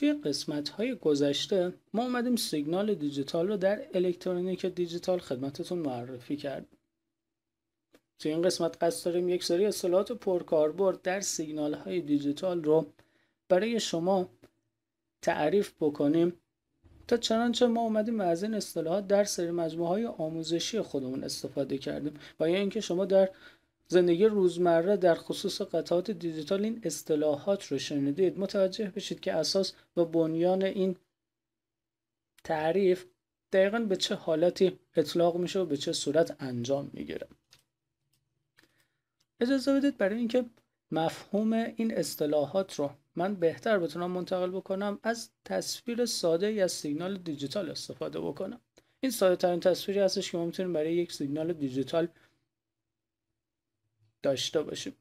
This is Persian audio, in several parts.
توی قسمت های گذشته ما اومدیم سیگنال دیجیتال رو در الکترونیک دیجیتال خدمتتون معرفی کرد. توی این قسمت قصد داریم یک سری اصطلاحات پرکاربرد در سیگنال های دیجیتال رو برای شما تعریف بکنیم تا چنانچه ما اومدیم از این اصطلاحات در سری مجموعه های آموزشی خودمون استفاده کردیم و یا اینکه شما در زندگی روزمره در خصوص قطعات دیجیتال این اصطلاحات رو شنیدید متوجه بشید که اساس و بنیان این تعریف دقیقا به چه حالتی اطلاق میشه و به چه صورت انجام میگیره اجازه بدید برای اینکه مفهوم این اصطلاحات رو من بهتر بتونم منتقل بکنم از تصویر ساده یا از سیگنال دیجیتال استفاده بکنم این ساده ترین تصویری هستش که ما میتونیم برای یک سیگنال دیجیتال داشته باشیم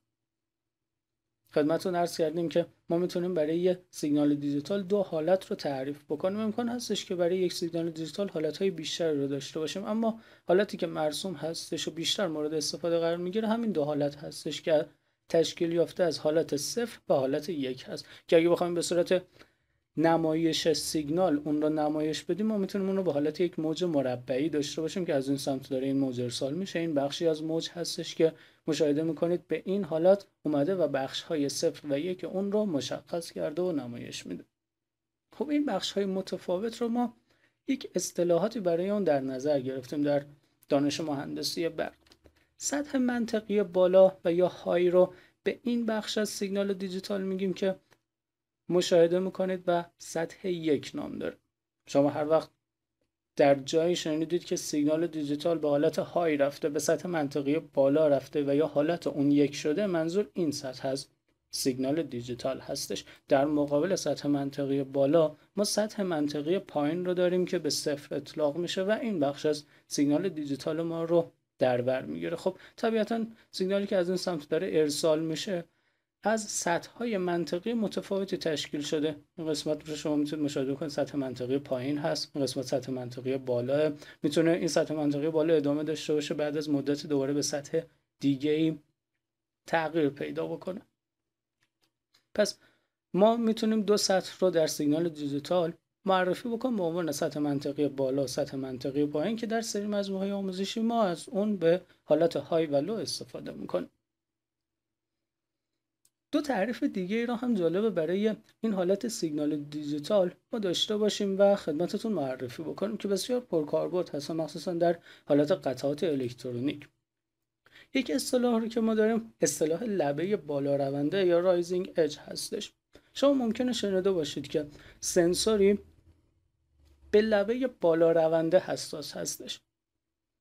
خدمتون عرض کردیم که ما میتونیم برای یه سیگنال دیجیتال دو حالت رو تعریف بکنیم امکان هستش که برای یک سیگنال دیجیتال حالتهای بیشتر رو داشته باشیم اما حالتی که مرسوم هستش و بیشتر مورد استفاده قرار میگیره همین دو حالت هستش که تشکیل یافته از حالت صفر و حالت یک هست که اگه بخوایم به صورت نمایش سیگنال اون رو نمایش بدیم ما میتونیم اون رو به حالت یک موج مربعی داشته باشیم که از این سمت داره این موج ارسال میشه این بخشی از موج هستش که مشاهده میکنید به این حالت اومده و بخش های صفر و یک اون رو مشخص کرده و نمایش میده خب این بخش های متفاوت رو ما یک اصطلاحاتی برای اون در نظر گرفتیم در دانش مهندسی برق سطح منطقی بالا و یا های رو به این بخش از سیگنال دیجیتال میگیم که مشاهده میکنید و سطح یک نام داره شما هر وقت در جایی شنیدید که سیگنال دیجیتال به حالت های رفته به سطح منطقی بالا رفته و یا حالت اون یک شده منظور این سطح هست سیگنال دیجیتال هستش در مقابل سطح منطقی بالا ما سطح منطقی پایین رو داریم که به صفر اطلاق میشه و این بخش از سیگنال دیجیتال ما رو در بر میگیره خب طبیعتا سیگنالی که از این سمت داره ارسال میشه از سطح های منطقی متفاوتی تشکیل شده این قسمت رو شما میتونید مشاهده کنید سطح منطقی پایین هست این قسمت سطح منطقی بالا میتونه این سطح منطقی بالا ادامه داشته باشه بعد از مدت دوباره به سطح دیگه ای تغییر پیدا بکنه پس ما میتونیم دو سطح رو در سیگنال دیجیتال معرفی بکنم به عنوان سطح منطقی بالا و سطح منطقی پایین که در سری مجموعه آموزشی ما از اون به حالت های و لو استفاده میکنیم دو تعریف دیگه ای را هم جالبه برای این حالت سیگنال دیجیتال ما داشته باشیم و خدمتتون معرفی بکنیم که بسیار پرکاربرد هست مخصوصا در حالت قطعات الکترونیک یک اصطلاح رو که ما داریم اصطلاح لبه بالا رونده یا رایزینگ اج هستش شما ممکنه شنیده باشید که سنسوری به لبه بالا رونده حساس هستش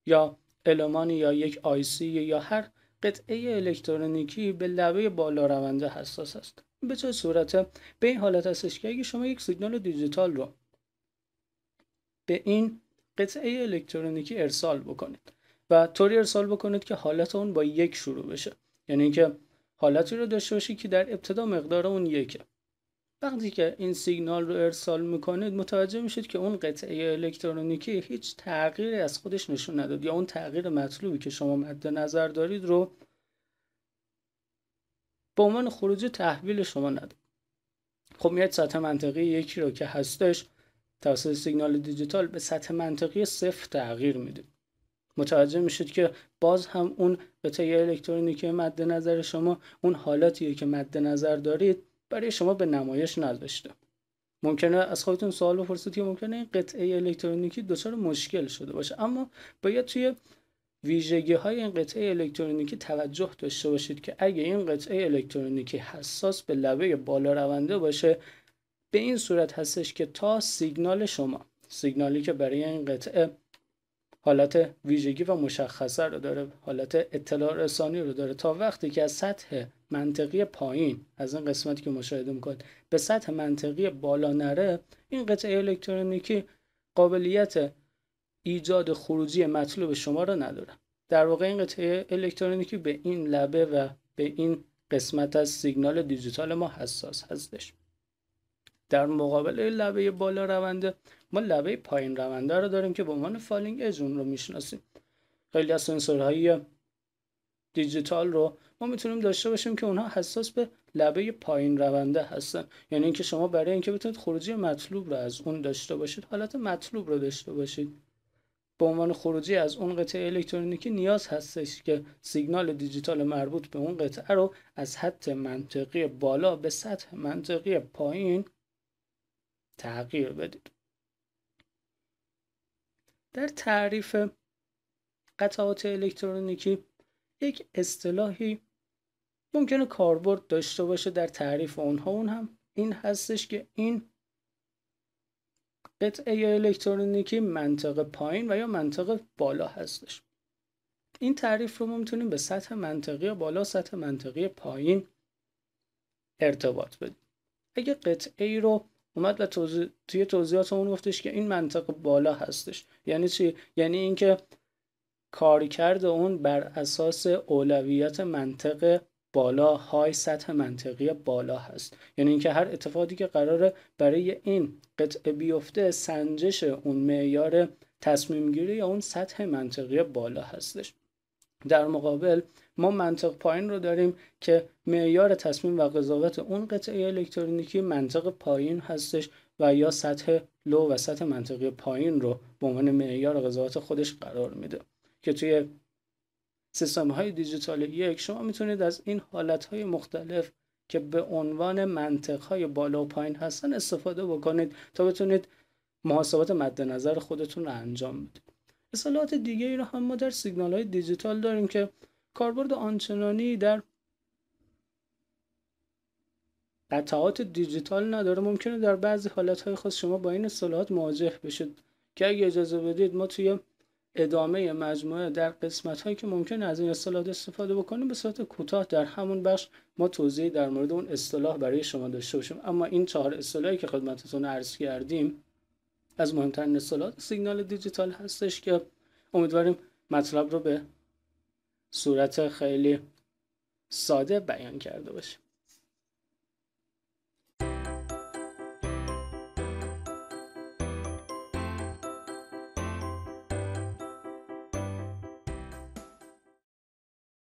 یا المانی یا یک آیسی یا هر قطعه الکترونیکی به لبه بالا رونده حساس است به چه صورت به این حالت هستش که اگه شما یک سیگنال دیجیتال رو به این قطعه الکترونیکی ارسال بکنید و طوری ارسال بکنید که حالت اون با یک شروع بشه یعنی اینکه حالتی رو داشته باشید که در ابتدا مقدار اون یکه وقتی که این سیگنال رو ارسال میکنید متوجه میشید که اون قطعه الکترونیکی هیچ تغییری از خودش نشون نداد یا اون تغییر مطلوبی که شما مد نظر دارید رو به عنوان خروج تحویل شما نداد خب میاد سطح منطقی یکی رو که هستش توسط سیگنال دیجیتال به سطح منطقی صفر تغییر میده. متوجه میشید که باز هم اون قطعه الکترونیکی مد نظر شما اون حالاتیه که مد نظر دارید برای شما به نمایش نداشته. ممکنه از خودتون سوال بپرسید که ممکنه این قطعه الکترونیکی دچار مشکل شده باشه اما باید توی ویژگی های این قطعه الکترونیکی توجه داشته باشید که اگه این قطعه الکترونیکی حساس به لبه بالا رونده باشه به این صورت هستش که تا سیگنال شما سیگنالی که برای این قطعه حالت ویژگی و مشخصه رو داره حالت اطلاع رسانی رو داره تا وقتی که از سطح منطقی پایین از این قسمتی که مشاهده میکنید به سطح منطقی بالا نره این قطعه الکترونیکی قابلیت ایجاد خروجی مطلوب شما رو نداره در واقع این قطعه الکترونیکی به این لبه و به این قسمت از سیگنال دیجیتال ما حساس هستش در مقابل لبه بالا رونده ما لبه پایین رونده رو داریم که به عنوان فالینگ از اون رو میشناسیم خیلی از سنسورهای دیجیتال رو ما میتونیم داشته باشیم که اونها حساس به لبه پایین رونده هستن یعنی اینکه شما برای اینکه بتونید خروجی مطلوب رو از اون داشته باشید حالت مطلوب رو داشته باشید به عنوان خروجی از اون قطعه الکترونیکی نیاز هستش که سیگنال دیجیتال مربوط به اون قطعه رو از حد منطقی بالا به سطح منطقی پایین تغییر بدید در تعریف قطعات الکترونیکی یک اصطلاحی ممکنه کاربرد داشته باشه در تعریف اونها اون هم این هستش که این قطعه الکترونیکی منطقه پایین و یا منطقه بالا هستش این تعریف رو میتونیم به سطح منطقی بالا سطح منطقی پایین ارتباط بدیم اگه قطعه ای رو اومد و توضیح... توی توضیحات اون گفتش که این منطق بالا هستش یعنی چی یعنی اینکه کارکرد اون بر اساس اولویت منطق بالا های سطح منطقی بالا هست یعنی اینکه هر اتفاقی که قراره برای این قطعه بیفته سنجش اون معیار تصمیم گیری یا اون سطح منطقی بالا هستش در مقابل ما منطق پایین رو داریم که معیار تصمیم و قضاوت اون قطعه الکترونیکی منطق پایین هستش و یا سطح لو و سطح منطقی پایین رو به عنوان معیار قضاوت خودش قرار میده که توی سیستم های دیجیتال یک شما میتونید از این حالت های مختلف که به عنوان منطق های بالا و پایین هستن استفاده بکنید تا بتونید محاسبات مد نظر خودتون رو انجام بدید اصطلاحات دیگه ای رو هم ما در سیگنال های دیجیتال داریم که کاربرد آنچنانی در قطعات دیجیتال نداره ممکنه در بعضی حالتهای خاص شما با این اصطلاحات مواجه بشید که اگه اجازه بدید ما توی ادامه مجموعه در قسمت هایی که ممکن از این اصطلاحات استفاده بکنیم به صورت کوتاه در همون بخش ما توضیح در مورد اون اصطلاح برای شما داشته باشیم اما این چهار اصطلاحی که خدمتتون عرض کردیم از مهمترین اصطلاحات سیگنال دیجیتال هستش که امیدواریم مطلب رو به صورت خیلی ساده بیان کرده باشیم